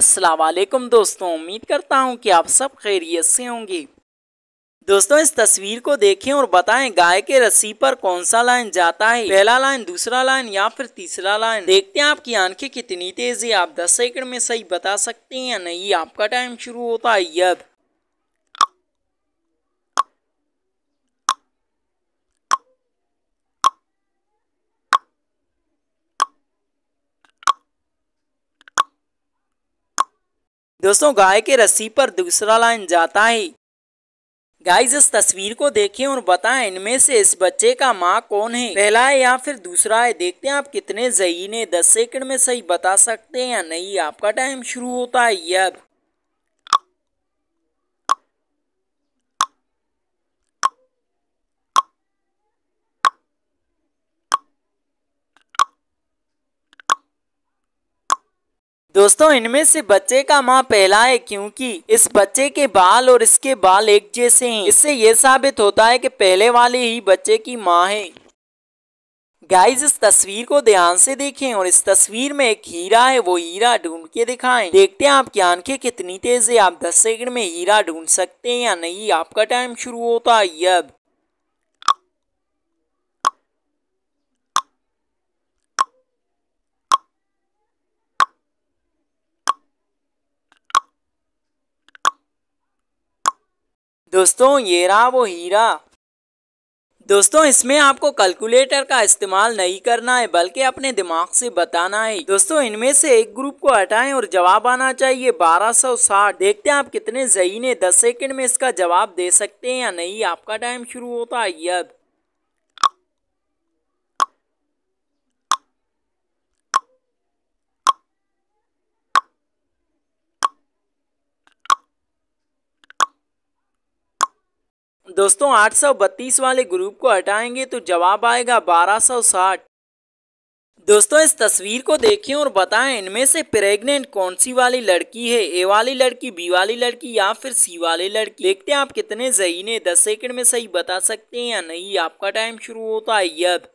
असलकम दोस्तों उम्मीद करता हूँ कि आप सब खैरियत से होंगे दोस्तों इस तस्वीर को देखें और बताएं गाय के रस्सी पर कौन सा लाइन जाता है पहला लाइन दूसरा लाइन या फिर तीसरा लाइन देखते हैं आपकी आंखें कितनी तेज है आप 10 सेकंड में सही बता सकते हैं या नहीं आपका टाइम शुरू होता है यद दोस्तों गाय के रस्सी पर दूसरा लाइन जाता है गाइज इस तस्वीर को देखें और बताएं इनमें से इस बच्चे का माँ कौन है पहला है या फिर दूसरा है देखते हैं आप कितने जहीन है दस सेकंड में सही बता सकते हैं या नहीं आपका टाइम शुरू होता है यब दोस्तों इनमें से बच्चे का माँ पहला है क्योंकि इस बच्चे के बाल और इसके बाल एक जैसे हैं इससे ये साबित होता है कि पहले वाले ही बच्चे की माँ है गाइज इस तस्वीर को ध्यान से देखें और इस तस्वीर में एक हीरा है वो हीरा ढूंढ के दिखाएं देखते हैं आपकी आंखें कितनी तेज है आप 10 सेकंड में हीरा ढूंढ सकते हैं या नहीं आपका टाइम शुरू होता है अब दोस्तों ये रहा वो हीरा दोस्तों इसमें आपको कैलकुलेटर का इस्तेमाल नहीं करना है बल्कि अपने दिमाग से बताना है दोस्तों इनमें से एक ग्रुप को हटाएं और जवाब आना चाहिए 1260 देखते हैं आप कितने जहीने 10 सेकंड में इसका जवाब दे सकते हैं या नहीं आपका टाइम शुरू होता है अब दोस्तों 832 वाले ग्रुप को हटाएंगे तो जवाब आएगा 1260 दोस्तों इस तस्वीर को देखें और बताएं इनमें से प्रेग्नेंट कौन सी वाली लड़की है ए वाली लड़की बी वाली लड़की या फिर सी वाली लड़की देखते हैं आप कितने जहीने दस सेकंड में सही बता सकते हैं या नहीं आपका टाइम शुरू होता है अब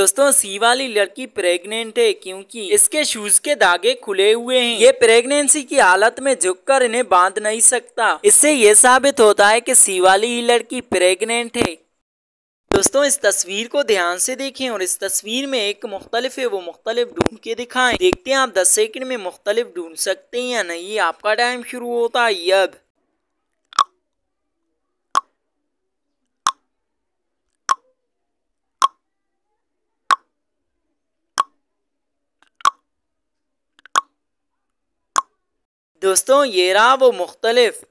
दोस्तों सी वाली लड़की प्रेग्नेंट है क्योंकि इसके शूज के धागे खुले हुए हैं ये प्रेगनेंसी की हालत में झुककर इन्हें बांध नहीं सकता इससे ये साबित होता है कि सी वाली ही लड़की प्रेग्नेंट है दोस्तों इस तस्वीर को ध्यान से देखें और इस तस्वीर में एक मुख्तलिफ है वो मुख्तलिफ ढूंढ के दिखाएं देखते हैं आप 10 सेकंड में मुख्तलिफ ढूंढ सकते हैं या नहीं आपका टाइम शुरू होता है अब दोस्तों ये रहा वो मुख्तलिफ